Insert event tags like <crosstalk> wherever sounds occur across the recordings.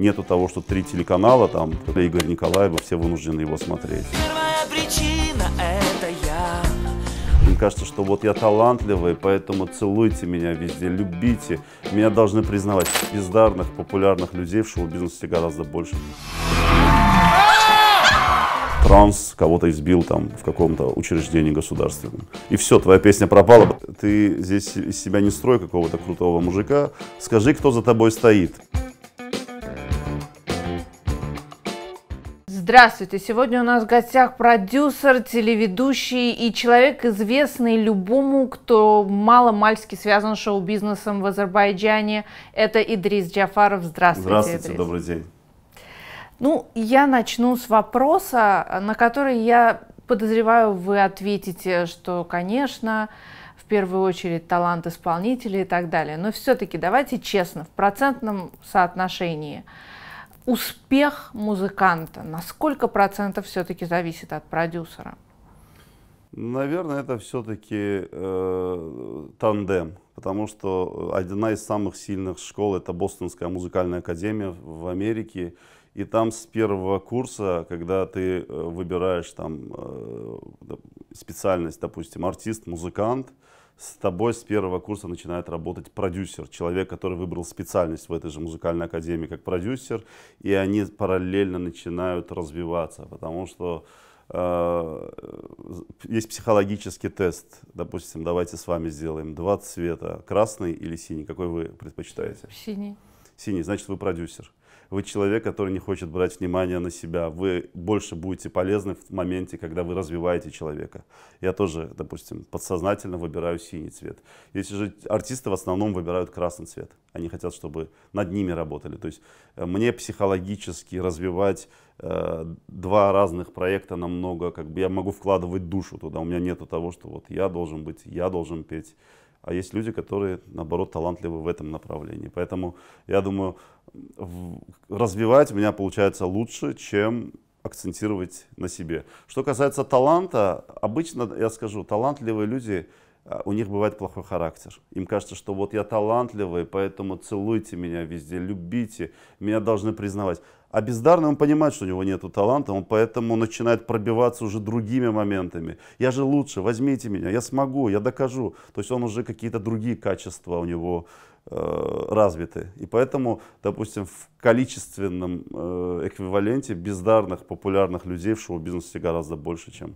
Нету того, что три телеканала, там, Игорь Николаева, все вынуждены его смотреть. Первая причина — это я. Им кажется, что вот я талантливый, поэтому целуйте меня везде, любите. Меня должны признавать. Бездарных, популярных людей в шоу-бизнесе гораздо больше. Транс кого-то избил там в каком-то учреждении государственном. И все, твоя песня пропала. Ты здесь из себя не строй какого-то крутого мужика. Скажи, кто за тобой стоит. Здравствуйте! Сегодня у нас в гостях продюсер, телеведущий и человек, известный любому, кто мало-мальски связан с шоу-бизнесом в Азербайджане. Это Идрис Джафаров. Здравствуйте, Здравствуйте, Идрис. добрый день. Ну, я начну с вопроса, на который я подозреваю, вы ответите, что, конечно, в первую очередь талант исполнителя и так далее. Но все-таки давайте честно, в процентном соотношении – успех музыканта на сколько процентов все-таки зависит от продюсера? Наверное, это все-таки э, тандем, потому что одна из самых сильных школ это Бостонская музыкальная академия в Америке. И там с первого курса, когда ты э, выбираешь там э, специальность, допустим, артист, музыкант, э, с тобой с первого курса начинает работать продюсер, человек, который выбрал специальность в этой же музыкальной академии как продюсер, и они параллельно начинают развиваться, потому что э, есть психологический тест. Допустим, давайте с вами сделаем два цвета, красный или синий. Какой вы предпочитаете? Синий. Синий, значит, вы продюсер вы человек, который не хочет брать внимание на себя. Вы больше будете полезны в моменте, когда вы развиваете человека. Я тоже, допустим, подсознательно выбираю синий цвет. Если же артисты в основном выбирают красный цвет. Они хотят, чтобы над ними работали. То есть э, мне психологически развивать э, два разных проекта намного, как бы я могу вкладывать душу туда. У меня нету того, что вот я должен быть, я должен петь а есть люди, которые, наоборот, талантливы в этом направлении. Поэтому, я думаю, развивать у меня получается лучше, чем акцентировать на себе. Что касается таланта, обычно, я скажу, талантливые люди – а, у них бывает плохой характер. Им кажется, что вот я талантливый, поэтому целуйте меня везде, любите, меня должны признавать. А бездарный, он понимает, что у него нет таланта, он поэтому начинает пробиваться уже другими моментами. Я же лучше, возьмите меня, я смогу, я докажу. То есть он уже какие-то другие качества у него э, развиты. И поэтому, допустим, в количественном э, эквиваленте бездарных, популярных людей в шоу-бизнесе гораздо больше, чем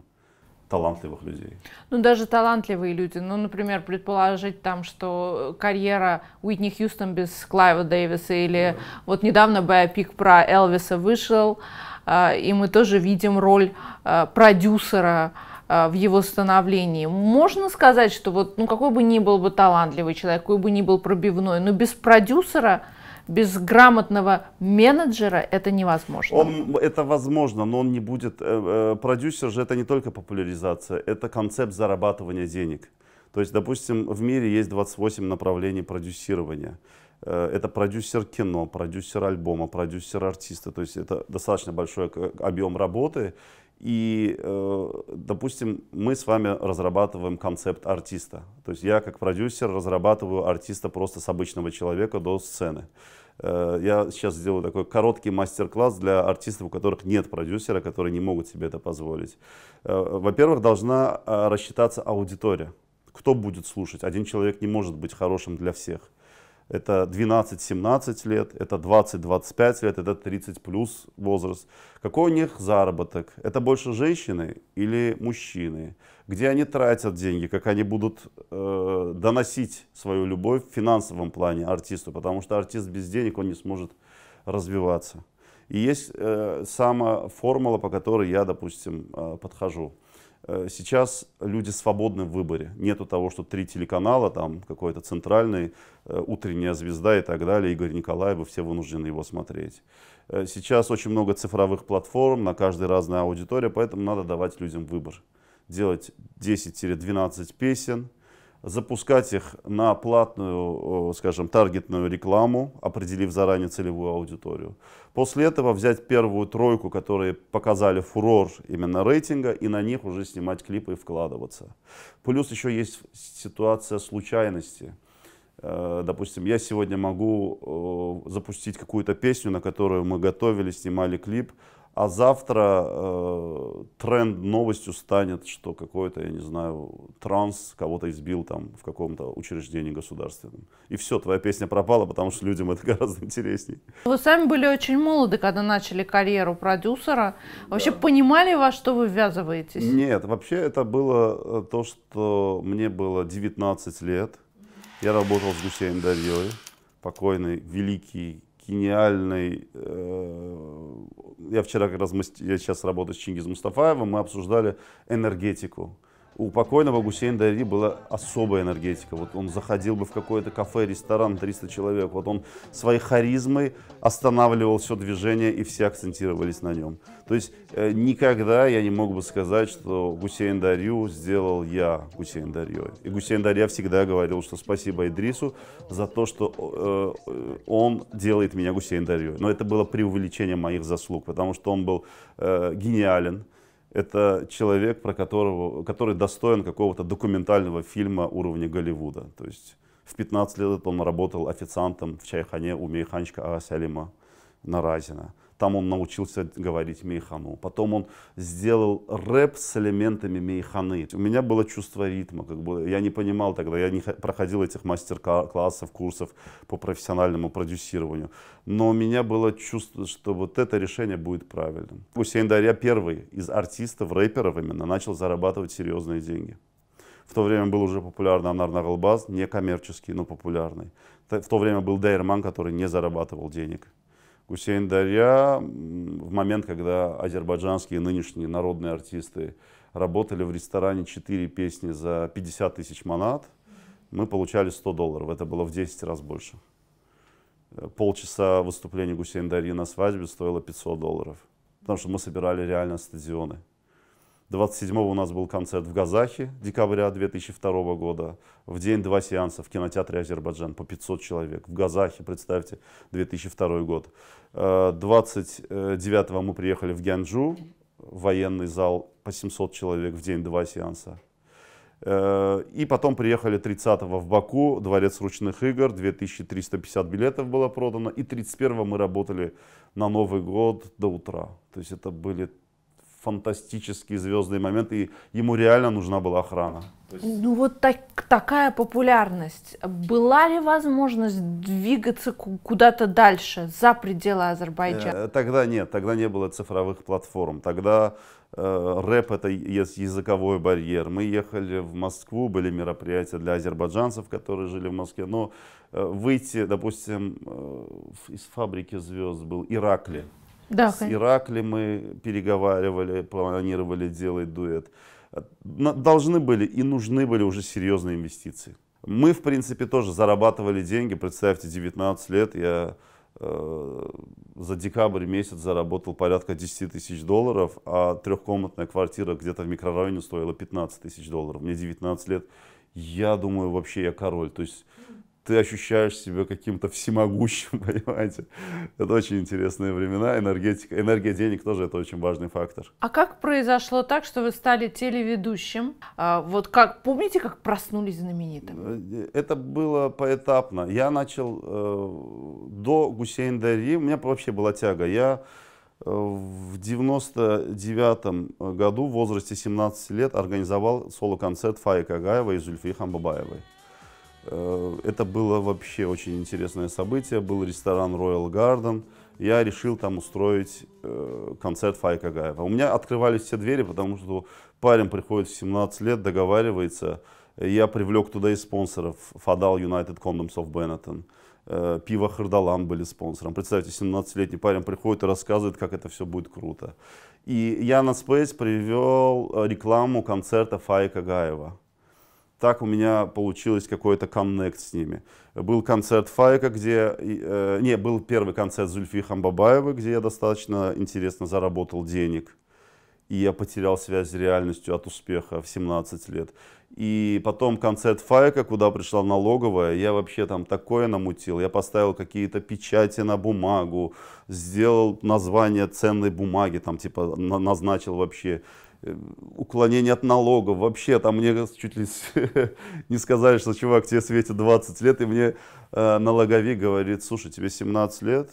талантливых людей. Ну, даже талантливые люди. Ну, например, предположить там, что карьера Уитни Хьюстон без Клайва Дэвиса или да. вот недавно биопик про Элвиса вышел, а, и мы тоже видим роль а, продюсера а, в его становлении. Можно сказать, что вот, ну, какой бы ни был бы талантливый человек, какой бы ни был пробивной, но без продюсера – без грамотного менеджера это невозможно. Он, это возможно, но он не будет... Э, э, продюсер же это не только популяризация, это концепт зарабатывания денег. То есть, допустим, в мире есть 28 направлений продюсирования. Э, это продюсер кино, продюсер альбома, продюсер артиста. То есть это достаточно большой э, объем работы. И, э, допустим, мы с вами разрабатываем концепт артиста. То есть я как продюсер разрабатываю артиста просто с обычного человека до сцены. Э, я сейчас сделаю такой короткий мастер-класс для артистов, у которых нет продюсера, которые не могут себе это позволить. Э, во-первых, должна рассчитаться аудитория. Кто будет слушать? Один человек не может быть хорошим для всех это 12-17 лет, это 20-25 лет, это 30 плюс возраст. Какой у них заработок? Это больше женщины или мужчины? Где они тратят деньги? Как они будут э, доносить свою любовь в финансовом плане артисту? Потому что артист без денег, он не сможет развиваться. И есть э, сама формула, по которой я, допустим, э, подхожу. Э, сейчас люди свободны в выборе. Нету того, что три телеканала, там какой-то центральный, э, утренняя звезда и так далее, Игорь Николаев, все вынуждены его смотреть. Э, сейчас очень много цифровых платформ, на каждой разная аудитория, поэтому надо давать людям выбор. Делать 10-12 песен, запускать их на платную, скажем, таргетную рекламу, определив заранее целевую аудиторию. После этого взять первую тройку, которые показали фурор именно рейтинга, и на них уже снимать клипы и вкладываться. Плюс еще есть ситуация случайности. Э, допустим, я сегодня могу запустить какую-то песню, на которую мы готовили, снимали клип, а завтра э, тренд новостью станет, что какой-то, я не знаю, транс кого-то избил там в каком-то учреждении государственном. И все, твоя песня пропала, потому что людям это <laughs> гораздо интереснее. Вы сами были очень молоды, когда начали карьеру продюсера. Вообще да. понимали, во что вы ввязываетесь? Нет, вообще это было э, то, что мне было 19 лет. Я работал с Гусейн Давьей, покойный, великий, гениальный, э, я вчера как раз, я сейчас работаю с Чингизом Мустафаевым, мы обсуждали энергетику у покойного Гусейн Дари была особая энергетика. Вот он заходил бы в какое-то кафе, ресторан, 300 человек. Вот он своей харизмой останавливал все движение, и все акцентировались на нем. То есть э, никогда я не мог бы сказать, что Гусейн Дарью сделал я Гусейн Дарьей. И Гусейн Дарья всегда говорил, что спасибо Идрису за то, что э, э он делает меня Гусейн Дарьей. Но это было преувеличение моих заслуг, потому что он был э, гениален, это человек, про которого, который достоин какого-то документального фильма уровня Голливуда. То есть в 15 лет он работал официантом в чайхане у Мейханчика Ага на Наразина. Там он научился говорить мейхану. Потом он сделал рэп с элементами мейханы. У меня было чувство ритма. Как бы, я не понимал тогда, я не проходил этих мастер-классов, курсов по профессиональному продюсированию. Но у меня было чувство, что вот это решение будет правильным. Хусейн Дарья первый из артистов, рэперов именно, начал зарабатывать серьезные деньги. В то время был уже популярный Анар Нагалбаз, не коммерческий, но популярный. В то время был Дейрман, который не зарабатывал денег. Гусейн-Дарья в момент, когда азербайджанские нынешние народные артисты работали в ресторане 4 песни за 50 тысяч манат, мы получали 100 долларов. Это было в 10 раз больше. Э, полчаса выступления Гусейн-Дарьи на свадьбе стоило 500 долларов. Потому что мы собирали реально стадионы. 27-го у нас был концерт в Газахе декабря 2002 года. В день два сеанса в кинотеатре «Азербайджан» по 500 человек. В Газахе, представьте, 2002 год. 29-го э, мы приехали в Гянджу, военный зал по 700 человек в день два сеанса. Э, и потом приехали 30-го в Баку, дворец ручных игр, 2350 билетов было продано. И 31-го мы работали на Новый год до утра. То есть это были фантастический звездный момент, и ему реально нужна была охрана. Есть... Ну вот так, такая популярность. Была ли возможность двигаться куда-то дальше, за пределы Азербайджана? Э, тогда нет, тогда не было цифровых платформ. Тогда э, рэп это есть языковой барьер. Мы ехали в Москву, были мероприятия для азербайджанцев, которые жили в Москве, но э, выйти, допустим, э, из фабрики звезд был Иракли. Да, с Иракли мы переговаривали, планировали делать дуэт. Должны были и нужны были уже серьезные инвестиции. Мы, в принципе, тоже зарабатывали деньги. Представьте, 19 лет я э, за декабрь месяц заработал порядка 10 тысяч долларов, а трехкомнатная квартира где-то в микрорайоне стоила 15 тысяч долларов. Мне 19 лет. Я думаю, вообще я король. То есть ты ощущаешь себя каким-то всемогущим, <laughs> понимаете? Это очень интересные времена, энергетика, энергия денег тоже это очень важный фактор. А как произошло так, что вы стали телеведущим? А, вот как, помните, как проснулись знаменитым? Это было поэтапно. Я начал э, до Гусейн Дари, у меня вообще была тяга. Я э, в 99 году в возрасте 17 лет организовал соло-концерт Фаи Кагаева и Зульфии Хамбабаевой. Э, это было вообще очень интересное событие. Был ресторан Royal Garden. Я решил там устроить э, концерт Файка Гаева. У меня открывались все двери, потому что парень приходит в 17 лет, договаривается. Я привлек туда и спонсоров. Фадал United Condoms of Benetton. Э, пиво Хардалам были спонсором. Представьте, 17-летний парень приходит и рассказывает, как это все будет круто. И я на Space привел рекламу концерта Файка Гаева так у меня получилось какой-то коннект с ними. Был концерт Файка, где... Э, не, был первый концерт Зульфии Хамбабаевой, где я достаточно интересно заработал денег. И я потерял связь с реальностью от успеха в 17 лет. И потом концерт Файка, куда пришла налоговая, я вообще там такое намутил. Я поставил какие-то печати на бумагу, сделал название ценной бумаги, там типа назначил вообще Э, уклонение от налогов. Вообще, там мне чуть ли <laughs> не сказали, что, чувак, тебе светит 20 лет, и мне э, налоговик говорит, слушай, тебе 17 лет,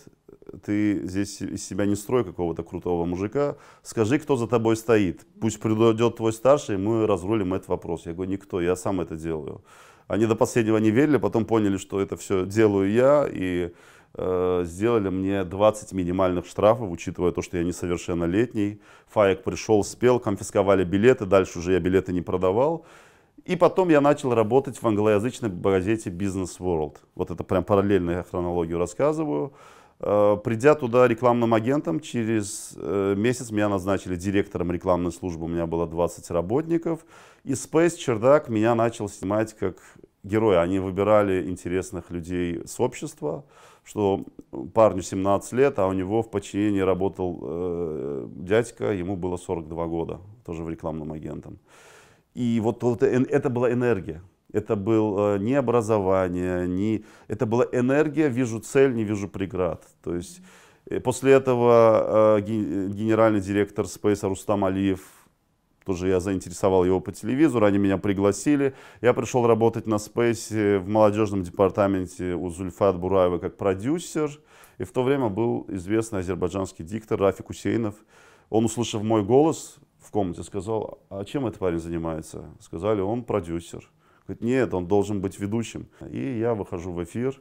ты здесь из себя не строй какого-то крутого мужика, скажи, кто за тобой стоит. Пусть придет твой старший, и мы разрулим этот вопрос. Я говорю, никто, я сам это делаю. Они до последнего не верили, потом поняли, что это все делаю я, и Э, сделали мне 20 минимальных штрафов, учитывая то, что я несовершеннолетний. Фаек пришел, спел, конфисковали билеты, дальше уже я билеты не продавал. И потом я начал работать в англоязычной газете Business World. Вот это прям параллельно я хронологию рассказываю. Э, придя туда рекламным агентом, через э, месяц меня назначили директором рекламной службы, у меня было 20 работников. И Space Чердак меня начал снимать как героя. Они выбирали интересных людей с общества, что парню 17 лет, а у него в подчинении работал э, дядька, ему было 42 года, тоже в рекламном агентом. И вот, вот это была энергия. Это было э, не образование, не... это была энергия, вижу цель, не вижу преград. То есть э, после этого э, генеральный директор Space Рустам Алиев тоже я заинтересовал его по телевизору, они меня пригласили. Я пришел работать на Space в молодежном департаменте у Зульфат Бураева как продюсер. И в то время был известный азербайджанский диктор Рафик Усейнов. Он, услышав мой голос в комнате, сказал, а чем этот парень занимается? Сказали, он продюсер. Говорит, нет, он должен быть ведущим. И я выхожу в эфир.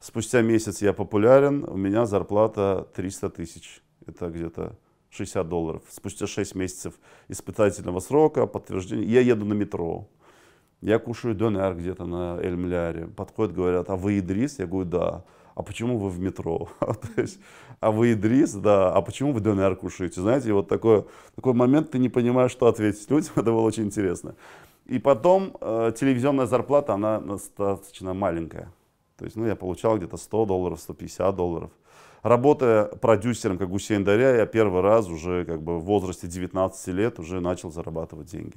Спустя месяц я популярен, у меня зарплата 300 тысяч. Это где-то 60 долларов. Спустя 6 месяцев испытательного срока, подтверждение. Я еду на метро. Я кушаю донер где-то на Эльмляре. Подходят, говорят, а вы Идрис? Я говорю, да. А почему вы в метро? <laughs> есть, а вы Идрис? Да. А почему вы донер кушаете? Знаете, вот такой, такой момент, ты не понимаешь, что ответить людям. <laughs> Это было очень интересно. И потом э, телевизионная зарплата, она достаточно маленькая. То есть, ну, я получал где-то 100 долларов, 150 долларов. Работая продюсером, как Гусейн Даря, я первый раз уже как бы в возрасте 19 лет уже начал зарабатывать деньги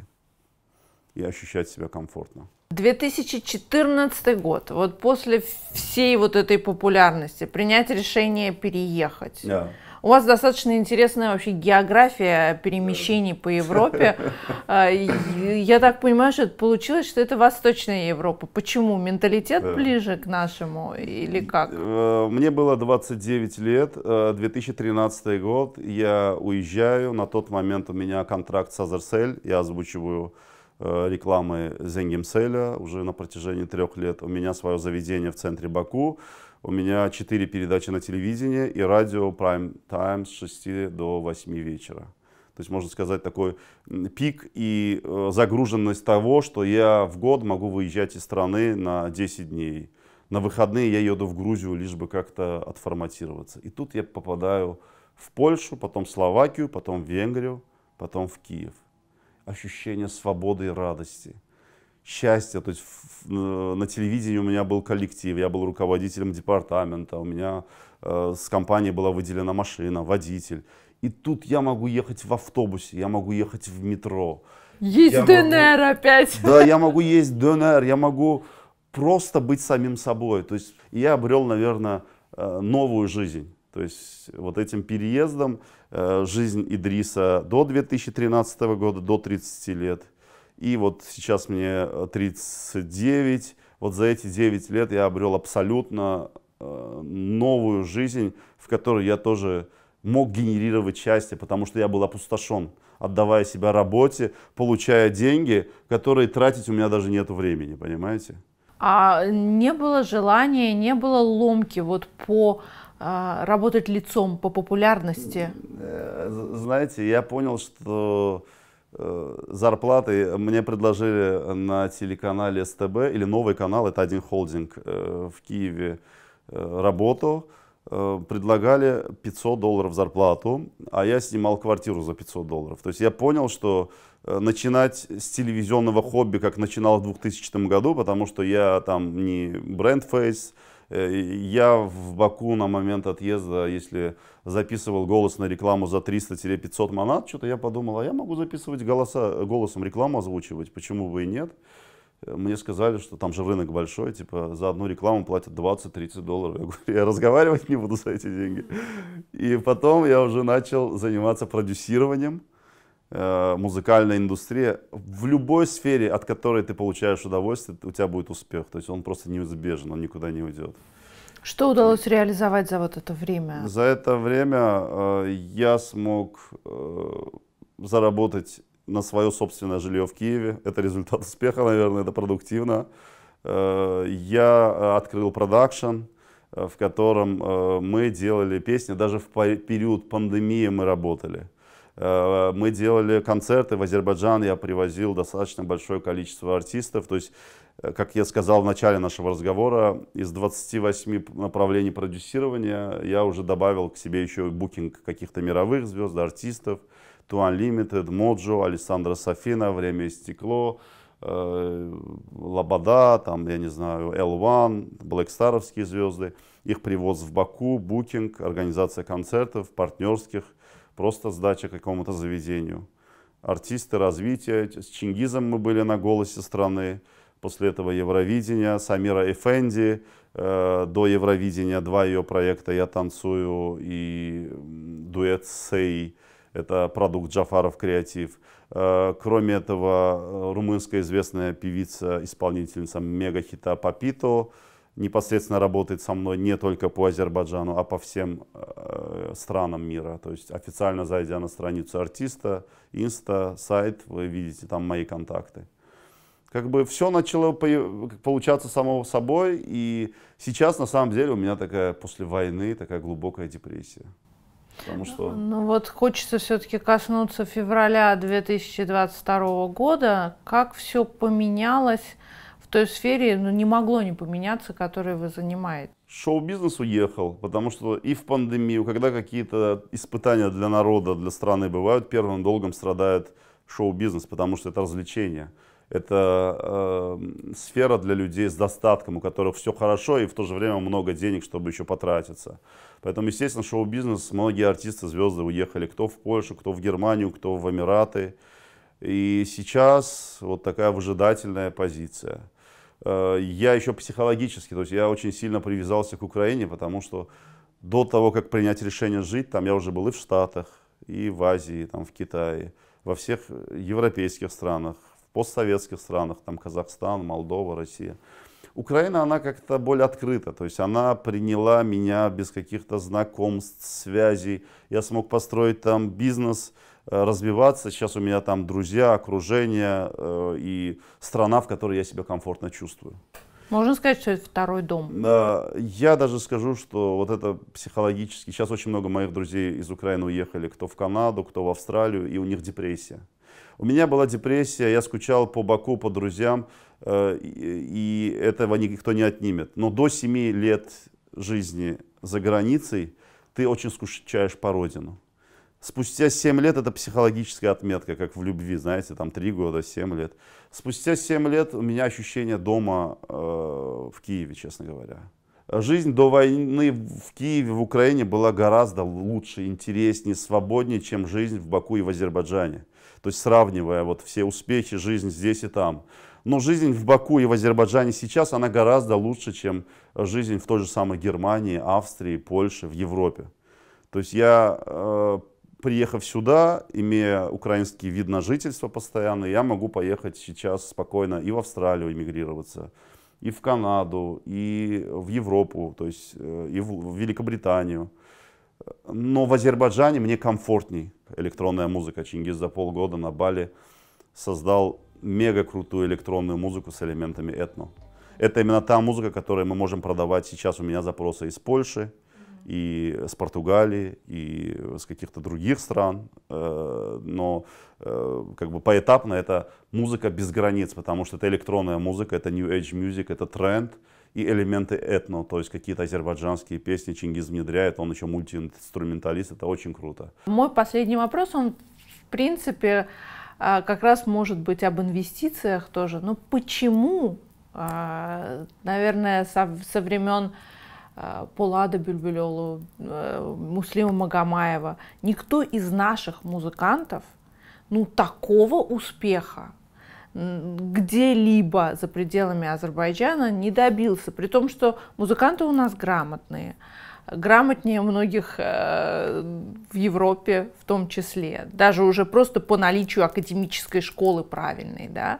и ощущать себя комфортно. 2014 год, вот после всей вот этой популярности, принять решение переехать. Да. У вас достаточно интересная вообще география перемещений по Европе. <laughs> А, я так понимаю, что это получилось, что это Восточная Европа. Почему? Менталитет ближе к нашему или как? Э, мне было 29 лет, 2013 э, год. Я уезжаю. На тот момент у меня контракт с Азерсель. Я озвучиваю Э, рекламы Зенгемселя уже на протяжении трех лет. У меня свое заведение в центре Баку. У меня четыре передачи на телевидении и радио Prime Time с 6 до 8 вечера. То есть можно сказать такой пик и э, загруженность того, что я в год могу выезжать из страны на 10 дней. На выходные я еду в Грузию, лишь бы как-то отформатироваться. И тут я попадаю в Польшу, потом в Словакию, потом в Венгрию, потом в Киев ощущение свободы и радости, счастья. То есть на телевидении у меня был коллектив, я был руководителем департамента, у меня э, с компанией была выделена машина, водитель. И тут я могу ехать в автобусе, я могу ехать в метро. Есть я донер могу... опять. Да, я могу есть донер, я могу просто быть самим собой. То есть я обрел, наверное, э, новую жизнь. То есть вот этим переездом э, жизнь Идриса до 2013 года, до 30 лет. И вот сейчас мне 39. Э, вот за эти 9 лет я обрел абсолютно э, новую жизнь, в которой я тоже мог генерировать счастье, потому что я был опустошен, отдавая себя работе, получая деньги, которые тратить у меня даже нет времени, понимаете? а не было желания, не было ломки вот по а, работать лицом по популярности? Э, знаете, я понял, что э, зарплаты мне предложили на телеканале СТБ или новый канал, это один холдинг э, в Киеве, работу. Предлагали 500 долларов зарплату, а я снимал квартиру за 500 долларов. То есть я понял, что Э, начинать с телевизионного хобби, как начинал в 2000 году, потому что я там не брендфейс, э, я в Баку на момент отъезда, если записывал голос на рекламу за 300-500 манат, что-то я подумал, а я могу записывать голоса, голосом рекламу озвучивать, почему бы и нет. Э, мне сказали, что там же рынок большой, типа за одну рекламу платят 20-30 долларов. Я говорю, я разговаривать не буду за эти деньги. И потом я уже начал заниматься продюсированием Э, музыкальная индустрия, в любой сфере, от которой ты получаешь удовольствие, у тебя будет успех. То есть он просто неизбежен, он никуда не уйдет. Что удалось реализовать за вот это время? За это время э, я смог э, заработать на свое собственное жилье в Киеве. Это результат успеха, наверное, это продуктивно. Э, я э, открыл продакшн, э, в котором э, мы делали песни. Даже в период пандемии мы работали. Э, мы делали концерты в Азербайджан, я привозил достаточно большое количество артистов. То есть, э, как я сказал в начале нашего разговора, из 28 направлений продюсирования я уже добавил к себе еще букинг каких-то мировых звезд, артистов. To Unlimited, Моджо, Александра Софина, Время и стекло, э, Лобода, там, я не знаю, L1, Блэкстаровские звезды. Их привоз в Баку, букинг, организация концертов, партнерских – просто сдача какому-то заведению. Артисты развития. С Чингизом мы были на «Голосе страны», после этого Евровидения, Самира Эфенди, э, до Евровидения два ее проекта «Я танцую» и дуэт «Сей», это продукт Джафаров Креатив. Э, кроме этого, э, румынская известная певица, исполнительница мегахита «Папито», непосредственно работает со мной не только по Азербайджану, а по всем э, странам мира. То есть официально зайдя на страницу артиста, инста, сайт, вы видите там мои контакты. Как бы все начало получаться само собой, и сейчас на самом деле у меня такая после войны такая глубокая депрессия. Потому что... Ну вот хочется все-таки коснуться февраля 2022 года. Как все поменялось той сфере ну, не могло не поменяться, которой вы занимаете? Шоу-бизнес уехал, потому что и в пандемию, когда какие-то испытания для народа, для страны бывают, первым долгом страдает шоу-бизнес, потому что это развлечение. Это э, сфера для людей с достатком, у которых все хорошо и в то же время много денег, чтобы еще потратиться. Поэтому, естественно, шоу-бизнес, многие артисты, звезды уехали, кто в Польшу, кто в Германию, кто в Эмираты. И сейчас вот такая выжидательная позиция. Э, я еще психологически, то есть я очень сильно привязался к Украине, потому что до того, как принять решение жить, там я уже был и в Штатах, и в Азии, там, в Китае, во всех э, европейских странах, в постсоветских странах, там Казахстан, Молдова, Россия. Украина, она как-то более открыта, то есть она приняла меня без каких-то знакомств, связей. Я смог построить там бизнес, э, развиваться. Сейчас у меня там друзья, окружение э, и страна, в которой я себя комфортно чувствую. Можно сказать, что это второй дом? Да, Я даже скажу, что вот это психологически. Сейчас очень много моих друзей из Украины уехали, кто в Канаду, кто в Австралию, и у них депрессия. У меня была депрессия, я скучал по Баку, по друзьям. Э, и этого никто не отнимет. Но до 7 лет жизни за границей ты очень скучаешь по родину. Спустя 7 лет это психологическая отметка, как в любви, знаете, там 3 года, 7 лет. Спустя 7 лет у меня ощущение дома э, в Киеве, честно говоря. Жизнь до войны в Киеве, в Украине была гораздо лучше, интереснее, свободнее, чем жизнь в Баку и в Азербайджане. То есть сравнивая вот все успехи, жизнь здесь и там. Но жизнь в Баку и в Азербайджане сейчас, она гораздо лучше, чем жизнь в той же самой Германии, Австрии, Польше, в Европе. То есть я, э, приехав сюда, имея украинский вид на жительство постоянно, я могу поехать сейчас спокойно и в Австралию эмигрироваться, и в Канаду, и в Европу, то есть э, и в, Великобританию. Но в Азербайджане мне комфортней электронная музыка. Чингис за полгода на Бали создал мега крутую электронную музыку с элементами этно. Это именно та музыка, которую мы можем продавать сейчас. У меня запросы из Польши, и с Португалии, и с каких-то других стран. Э, но э, как бы поэтапно это музыка без границ, потому что это электронная музыка, это New Age Music, это тренд и элементы этно, то есть какие-то азербайджанские песни Чингиз внедряет, он еще мультиинструменталист, это очень круто. Мой последний вопрос, он в принципе а, как раз может быть об инвестициях тоже. Но ну, почему, а, наверное, со, со времен а, Полада Бюльбюлёлу, э, Муслима Магомаева, никто из наших музыкантов ну, такого успеха где-либо за пределами Азербайджана не добился, при том, что музыканты у нас грамотные, грамотнее многих э, в Европе в том числе, даже уже просто по наличию академической школы правильной, да,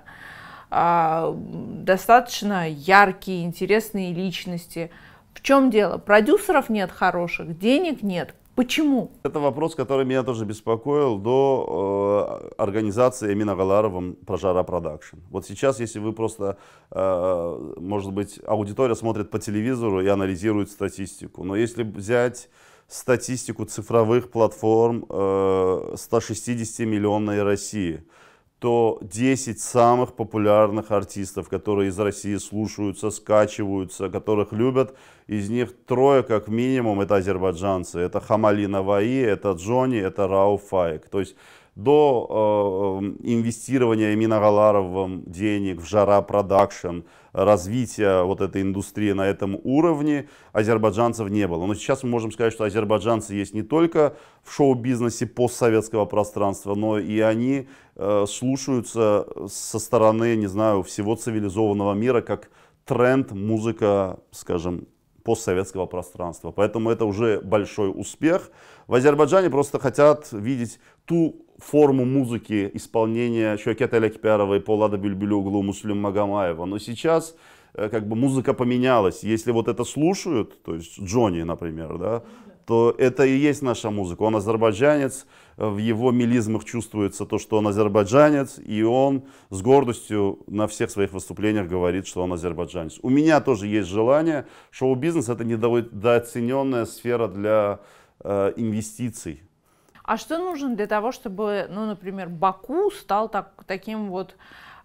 а, достаточно яркие, интересные личности. В чем дело? Продюсеров нет хороших, денег нет, Почему? Это вопрос, который меня тоже беспокоил до э, организации Эмина Галаровым «Прожара Продакшн». Вот сейчас, если вы просто, э, может быть, аудитория смотрит по телевизору и анализирует статистику, но если взять статистику цифровых платформ э, 160-миллионной России – то 10 самых популярных артистов, которые из России слушаются, скачиваются, которых любят, из них трое как минимум это азербайджанцы. Это Хамали Наваи, это Джонни, это Рауф Фаик. То есть до э, э инвестирования Миногаларов в денег в Жара Продакшн, развития вот этой индустрии на этом уровне азербайджанцев не было. Но сейчас мы можем сказать, что азербайджанцы есть не только в шоу-бизнесе постсоветского пространства, но и они э, слушаются со стороны, не знаю, всего цивилизованного мира как тренд музыка, скажем, постсоветского пространства. Поэтому это уже большой успех. В Азербайджане просто хотят видеть ту форму музыки исполнения Шокета Лекпярова и Полада Бюльбюля углу Муслим Магомаева. Но сейчас э, как бы музыка поменялась. Если вот это слушают, то есть Джонни, например, да, то это и есть наша музыка. Он азербайджанец, в его мелизмах чувствуется то, что он азербайджанец, и он с гордостью на всех своих выступлениях говорит, что он азербайджанец. У меня тоже есть желание. Шоу-бизнес это недооцененная сфера для э, инвестиций. А что нужно для того, чтобы, ну, например, Баку стал так, таким вот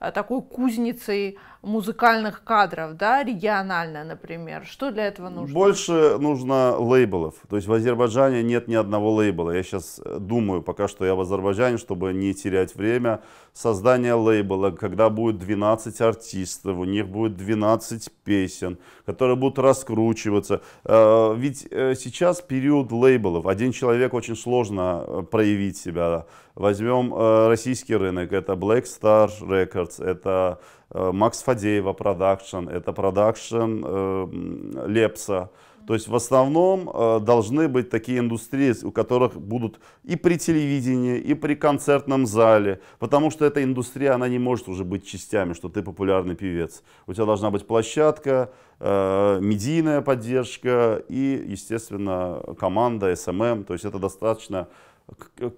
э, такой кузницей музыкальных кадров, да, регионально, например? Что для этого нужно? Больше нужно лейблов. То есть в Азербайджане нет ни одного лейбла. Я сейчас э, думаю, пока что я в Азербайджане, чтобы не терять время, создание лейбла, когда будет 12 артистов, у них будет 12 песен, которые будут раскручиваться. Э, ведь э, сейчас период лейблов. Один человек очень сложно проявить себя. Возьмем российский рынок. Это Black Star Records, это Э, Макс Фадеева продакшн, это продакшн э, Лепса. То есть в основном э, должны быть такие индустрии, у которых будут и при телевидении, и при концертном зале, потому что эта индустрия, она не может уже быть частями, что ты популярный певец. У тебя должна быть площадка, э, медийная поддержка и, естественно, команда, СММ. Эм эм. То есть это достаточно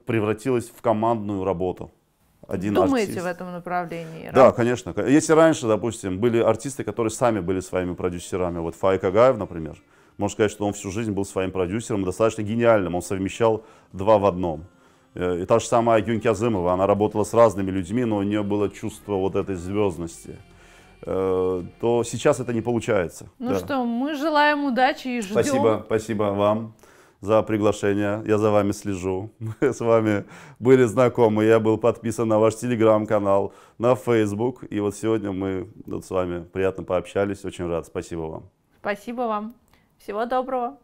превратилось в командную работу один Думаете артист. в этом направлении? Да, right? конечно. Если раньше, допустим, были артисты, которые сами были своими продюсерами, вот Фай Кагаев, например, можно сказать, что он всю жизнь был своим продюсером, достаточно гениальным, он совмещал два в одном. Э, и та же самая Юнь Кязымова, она работала с разными людьми, но у нее было чувство вот этой звездности э, то сейчас это не получается. Ну да. что, мы желаем удачи и ждем. Спасибо, спасибо вам за приглашение. Я за вами слежу. <laughs> Мы с вами были знакомы. Я был подписан на ваш телеграм-канал, на Facebook. И вот сегодня мы вот с вами приятно пообщались. Очень рад. Спасибо вам. Спасибо вам. Всего доброго.